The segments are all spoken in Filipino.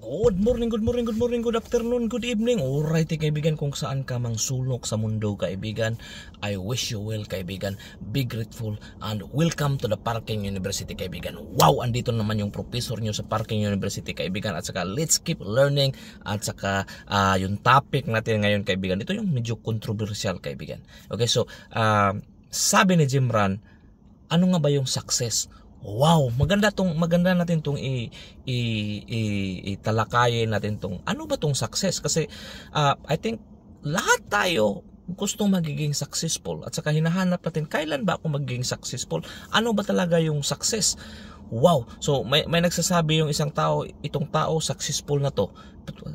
Good morning, good morning, good morning, good afternoon, good evening. Alright, eh, kaibigan, kung saan ka mang sulok sa mundo, kaibigan, I wish you well, kaibigan. Be grateful and welcome to the Parking University, kaibigan. Wow, andito naman yung professor nyo sa Parking University, kaibigan. At saka, let's keep learning. At saka, uh, yung topic natin ngayon, kaibigan, ito yung medyo controversial, kaibigan. Okay, so, uh, sabi ni Jim Ran, ano nga ba yung success? wow, maganda tong maganda natin tong i, i, i, italakayin natin tong ano ba tong success kasi uh, I think lahat tayo gusto magiging successful at saka hinahanap natin kailan ba ako magiging successful? Ano ba talaga yung success? Wow. So may may nagsasabi yung isang tao, itong tao successful na to.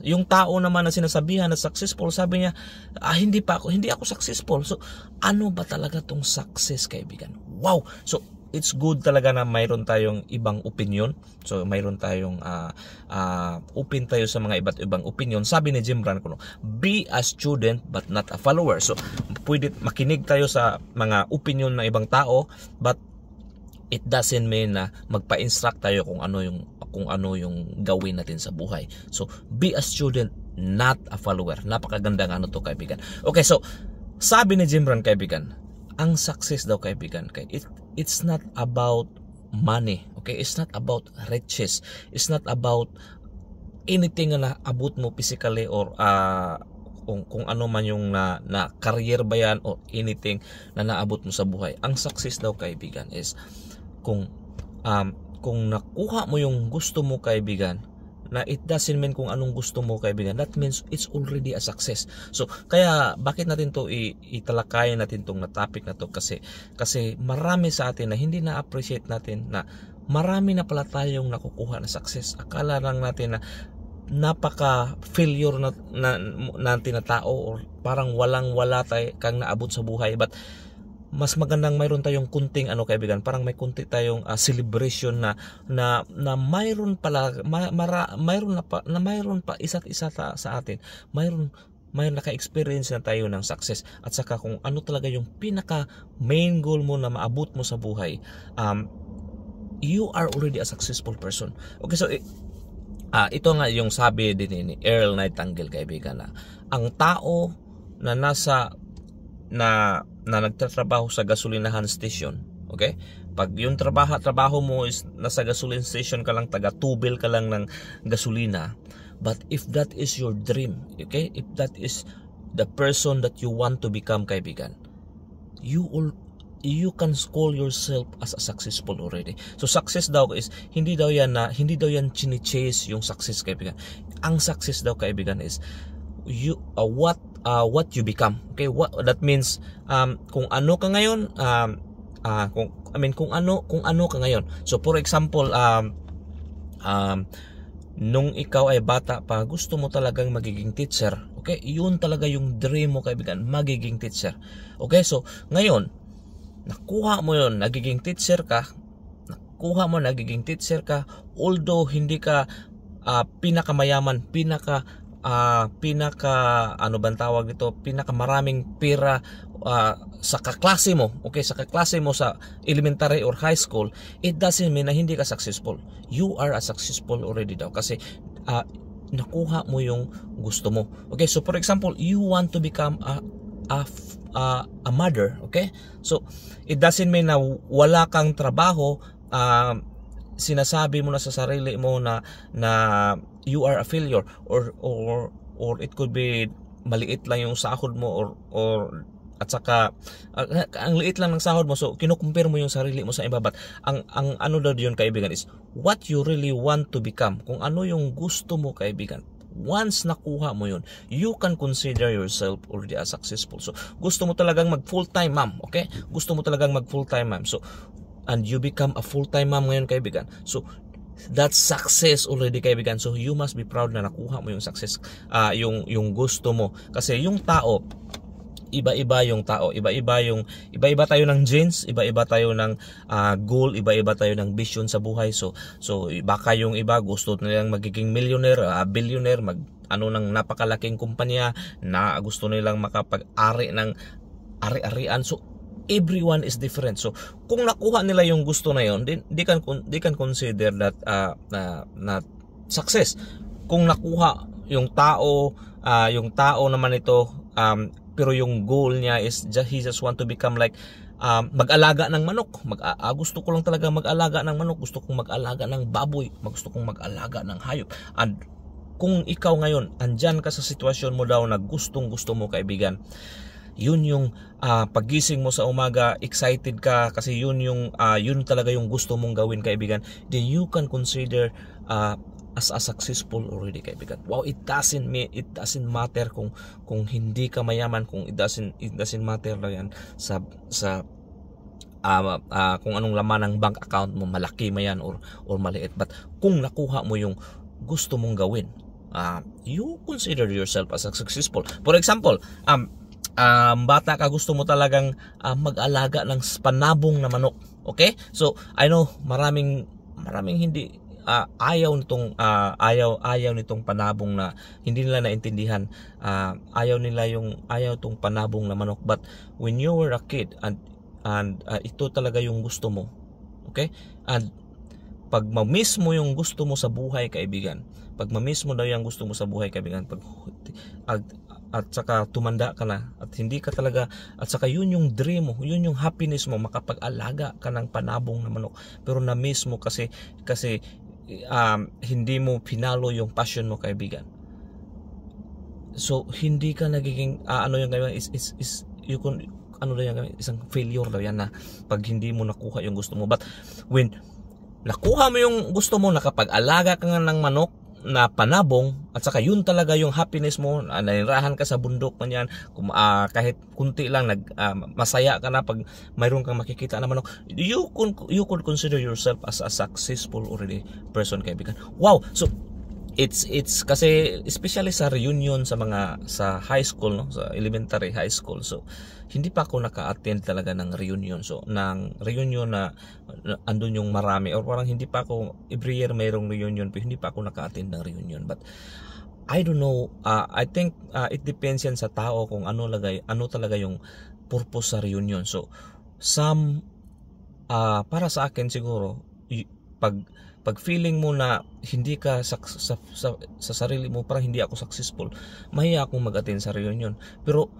Yung tao naman na sinasabihan na successful, sabi niya, ah, hindi pa ako, hindi ako successful. So ano ba talaga tong success, kaibigan? Wow. So it's good talaga na mayroon tayong ibang opinion. So mayroon tayong uh, uh, open tayo sa mga iba't ibang opinion. Sabi ni Jim Branco, be a student but not a follower. So pwede makinig tayo sa mga opinion ng ibang tao but it doesn't mean na magpa-instruct tayo kung ano yung kung ano yung gawin natin sa buhay. So be a student not a follower. Napakaganda ng ano to kaibigan. Okay, so sabi ni Jim Brown kaibigan, ang success daw kaibigan kay it, it's not about money okay it's not about riches it's not about anything na abot mo physically or uh, kung, kung ano man yung na, na career ba yan or anything na naabot mo sa buhay ang success daw kaibigan is kung um, kung nakuha mo yung gusto mo kaibigan na it doesn't mean kung anong gusto mo kaibigan that means it's already a success so kaya bakit natin to italakayan natin tong na topic na to kasi kasi marami sa atin na hindi na appreciate natin na marami na pala tayong nakukuha na success akala lang natin na napaka failure na, na, natin na tao or parang walang wala tayo kang naabot sa buhay but mas magandang mayroon tayong kunting ano kaibigan parang may kunti tayong uh, celebration na na na mayroon pala ma, mara, mayroon na, pa, na mayroon pa isa't isa ta, sa atin mayroon may naka-experience na tayo ng success at saka kung ano talaga yung pinaka main goal mo na maabot mo sa buhay um, you are already a successful person okay so Ah, uh, ito nga yung sabi din ni Earl Nightingale kaibigan na ang tao na nasa na na nagtatrabaho sa gasolinahan station. Okay? Pag yung trabaho, trabaho mo is nasa gasoline station ka lang, taga-tubil ka lang ng gasolina. But if that is your dream, okay? If that is the person that you want to become, kaibigan, you will you can call yourself as a successful already. So success daw is hindi daw yan na hindi daw yan chine-chase yung success kaibigan. Ang success daw kaibigan is you uh, what uh, what you become. Okay, what that means um kung ano ka ngayon um uh, kung I mean kung ano kung ano ka ngayon. So for example um um nung ikaw ay bata pa, gusto mo talagang magiging teacher. Okay? Yun talaga yung dream mo kaibigan, magiging teacher. Okay? So, ngayon, nakuha mo yun, nagiging teacher ka, nakuha mo, nagiging teacher ka, although hindi ka uh, pinakamayaman, pinaka uh, pinaka ano bang tawag dito, pinakamaraming pera uh, ah, sa kaklase mo, okay, sa kaklase mo sa elementary or high school, it doesn't mean na hindi ka successful. You are a successful already daw kasi uh, nakuha mo yung gusto mo. Okay, so for example, you want to become a a uh, a mother, okay? So it doesn't mean na wala kang trabaho, uh, sinasabi mo na sa sarili mo na na you are a failure or or or it could be maliit lang yung sahod mo or or at saka uh, ang liit lang ng sahod mo so kinukumpir mo yung sarili mo sa iba but ang ang ano daw yun kaibigan is what you really want to become kung ano yung gusto mo kaibigan once nakuha mo yun, you can consider yourself already as successful. So, gusto mo talagang mag full-time, ma'am, okay? Gusto mo talagang mag full-time, ma'am. So, and you become a full-time mom ngayon kaibigan. So that's success already kaibigan. So you must be proud na nakuha mo yung success uh, yung yung gusto mo kasi yung tao iba-iba yung tao, iba-iba yung iba-iba tayo ng genes, iba-iba tayo ng uh, goal, iba-iba tayo ng vision sa buhay. So so baka yung iba gusto nilang magiging millionaire, uh, billionaire, mag ano ng napakalaking kumpanya na gusto nilang makapag-ari ng ari-arian. So everyone is different. So, kung nakuha nila yung gusto na yon, then they can they can consider that uh, na, na success. Kung nakuha yung tao, uh, yung tao naman ito um, pero yung goal niya is just, he just want to become like um, mag-alaga ng manok. Mag uh, gusto ko lang talaga mag-alaga ng manok. Gusto kong mag-alaga ng baboy. Gusto kong mag-alaga ng hayop. And kung ikaw ngayon, andyan ka sa sitwasyon mo daw na gustong gusto mo kaibigan, yun yung uh, ah, pagising mo sa umaga, excited ka kasi yun yung uh, yun talaga yung gusto mong gawin kaibigan, then you can consider uh, as a successful already kaibigan. Wow, it doesn't me it doesn't matter kung kung hindi ka mayaman, kung it doesn't it doesn't matter na yan sa sa uh, uh, kung anong laman ng bank account mo, malaki man yan or or maliit. But kung nakuha mo yung gusto mong gawin, uh, you consider yourself as a successful. For example, um um, bata ka gusto mo talagang uh, mag-alaga ng panabong na manok. Okay? So, I know maraming maraming hindi uh, ayaw nitong uh, ayaw ayaw nitong panabong na hindi nila naintindihan uh, ayaw nila yung ayaw tong panabong na manok but when you were a kid and and uh, ito talaga yung gusto mo okay and pag ma-miss mo yung gusto mo sa buhay kaibigan pag ma-miss mo daw yung gusto mo sa buhay kaibigan pag uh, at saka tumanda ka na at hindi ka talaga at saka yun yung dream mo yun yung happiness mo makapag-alaga ka ng panabong na manok pero na miss mo kasi kasi um, hindi mo pinalo yung passion mo kaibigan so hindi ka nagiging uh, ano yung kaibigan is is is you can ano daw yan isang failure daw yan na pag hindi mo nakuha yung gusto mo but when nakuha mo yung gusto mo nakapag-alaga ka nga ng manok na panabong at saka yun talaga yung happiness mo uh, nanirahan ka sa bundok man yan kung, uh, kahit kunti lang nag uh, masaya ka na pag mayroon kang makikita na manok you could you could consider yourself as a successful already person kaibigan wow so it's it's kasi especially sa reunion sa mga sa high school no sa elementary high school so hindi pa ako naka-attend talaga ng reunion so ng reunion na, andun yung marami or parang hindi pa ako every year mayroong reunion pero hindi pa ako naka-attend ng reunion but I don't know uh, I think uh, it depends yan sa tao kung ano lagay ano talaga yung purpose sa reunion so some uh, para sa akin siguro pag pag feeling mo na hindi ka sa, sa, sa, sa sarili mo para hindi ako successful mahiya akong mag-attend sa reunion pero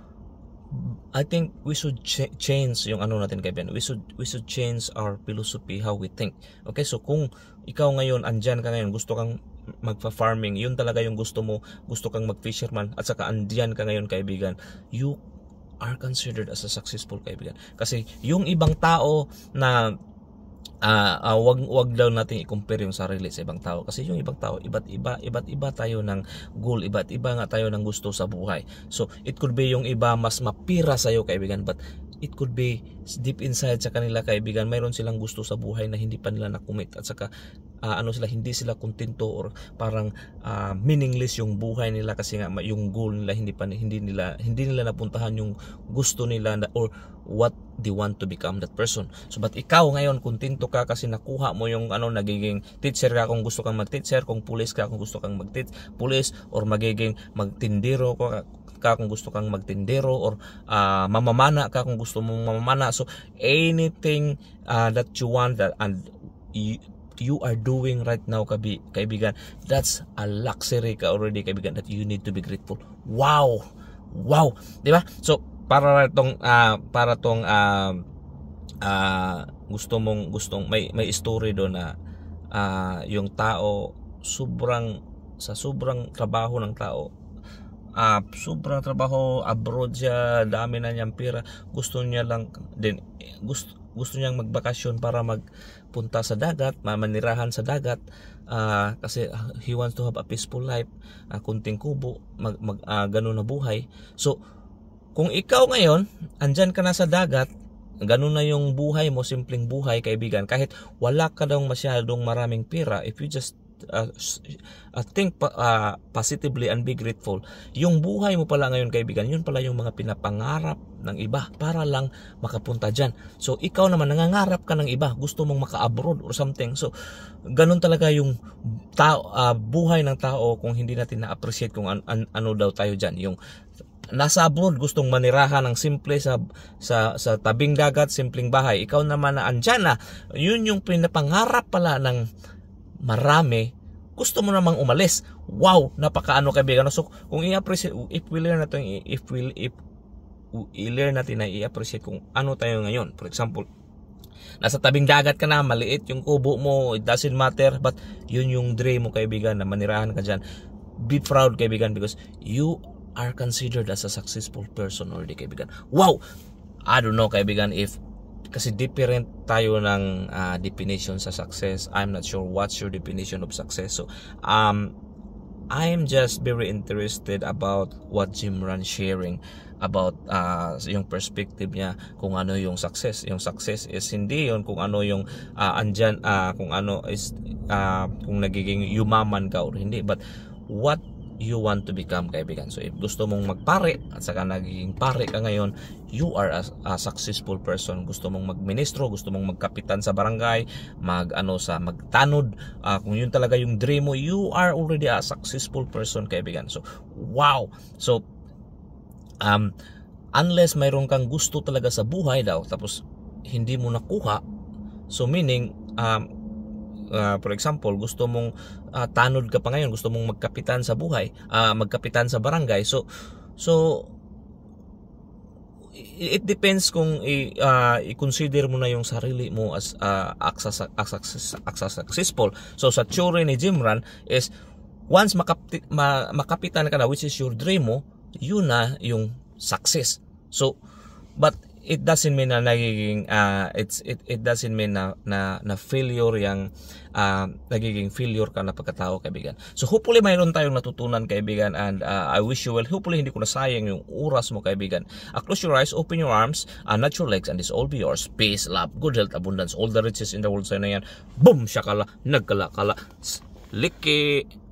I think we should ch- change yung ano natin kay Ben. We should we should change our philosophy how we think. Okay, so kung ikaw ngayon andyan ka ngayon, gusto kang magfa-farming, yun talaga yung gusto mo, gusto kang mag-fisherman at saka andyan ka ngayon kaibigan, you are considered as a successful kaibigan. Kasi yung ibang tao na uh, uh, wag wag daw nating i-compare yung sarili sa ibang tao kasi yung ibang tao iba't iba iba't iba tayo ng goal iba't iba nga tayo ng gusto sa buhay so it could be yung iba mas mapira sa iyo kaibigan but it could be deep inside sa kanila kaibigan mayroon silang gusto sa buhay na hindi pa nila nakumit at saka uh, ano sila hindi sila kontento or parang uh, meaningless yung buhay nila kasi nga yung goal nila hindi pa hindi nila hindi nila napuntahan yung gusto nila na, or what they want to become that person. So but ikaw ngayon kontento ka kasi nakuha mo yung ano nagiging teacher ka kung gusto kang mag-teacher, kung police ka kung gusto kang mag-police teach or magiging magtindero ka ka kung gusto kang magtindero or uh, mamamana ka kung gusto mong mamamana so anything uh, that you want that and you, you are doing right now kabi, kaibigan that's a luxury ka already kaibigan that you need to be grateful wow wow di ba so para tong uh, para tong uh, uh, gusto mong gustong may may story do na uh, yung tao sobrang sa sobrang trabaho ng tao uh, ah, sobrang trabaho abroad siya dami na niyang pera gusto niya lang din gusto gusto niyang magbakasyon para magpunta sa dagat, manirahan sa dagat uh, kasi ah, he wants to have a peaceful life, uh, kunting kubo, mag, mag uh, ganun na buhay. So, kung ikaw ngayon, andyan ka na sa dagat, ganun na yung buhay mo, simpleng buhay, kaibigan, kahit wala ka daw masyadong maraming pera, if you just uh, uh, think uh, positively and be grateful. Yung buhay mo pala ngayon kaibigan, yun pala yung mga pinapangarap ng iba para lang makapunta dyan. So ikaw naman nangangarap ka ng iba, gusto mong maka-abroad or something. So ganun talaga yung tao, uh, buhay ng tao kung hindi natin na-appreciate kung an- an- ano daw tayo dyan. Yung nasa abroad gustong manirahan ng simple sa sa sa tabing dagat, simpleng bahay. Ikaw naman na andiyan na. Yun yung pinapangarap pala ng marami, gusto mo namang umalis. Wow, napakaano kaibigan. So, kung i-appreciate, if we learn natin, if we, if, i-learn natin na i-appreciate kung ano tayo ngayon. For example, nasa tabing dagat ka na, maliit yung kubo mo, it doesn't matter, but yun yung dream mo kaibigan na manirahan ka dyan. Be proud kaibigan because you are considered as a successful person already kaibigan. Wow! I don't know kaibigan if kasi different tayo ng uh, definition sa success. I'm not sure what's your definition of success. So, um, I'm just very interested about what Jim Ron sharing about uh, yung perspective niya kung ano yung success. Yung success is hindi yon kung ano yung uh, andyan, uh, kung ano is uh, kung nagiging yumaman ka or hindi. But what you want to become kaibigan. So if gusto mong magpare at saka naging pare ka ngayon, you are a, a successful person. Gusto mong magministro, gusto mong magkapitan sa barangay, mag ano sa magtanod, uh, kung yun talaga yung dream mo, you are already a successful person kaibigan. So wow. So um unless mayroon kang gusto talaga sa buhay daw tapos hindi mo nakuha, so meaning um uh, for example, gusto mong uh, tanod ka pa ngayon, gusto mong magkapitan sa buhay, uh, magkapitan sa barangay. So so it depends kung i, uh, i-consider mo na yung sarili mo as uh, access, access, successful. So sa theory ni Jim Ran is once makapit, ma, makapitan ka na which is your dream mo, yun na yung success. So but it doesn't mean na nagiging uh, it's it, it doesn't mean na na, na failure yang uh, nagiging failure ka na pagkatao kaibigan. So hopefully mayroon tayong natutunan kaibigan and uh, I wish you well. Hopefully hindi ko nasayang yung oras mo kaibigan. Uh, close your eyes, open your arms, and uh, not your legs and this all be yours. Peace, love, good health, abundance, all the riches in the world sa'yo yan. Boom! shakala, kala, nagkala kala. Liki!